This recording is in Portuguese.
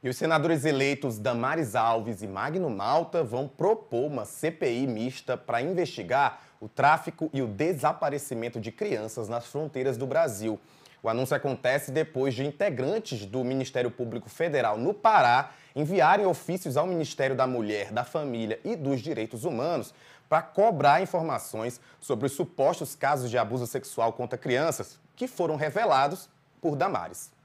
E os senadores eleitos Damares Alves e Magno Malta vão propor uma CPI mista para investigar o tráfico e o desaparecimento de crianças nas fronteiras do Brasil. O anúncio acontece depois de integrantes do Ministério Público Federal no Pará enviarem ofícios ao Ministério da Mulher, da Família e dos Direitos Humanos para cobrar informações sobre os supostos casos de abuso sexual contra crianças que foram revelados por Damares.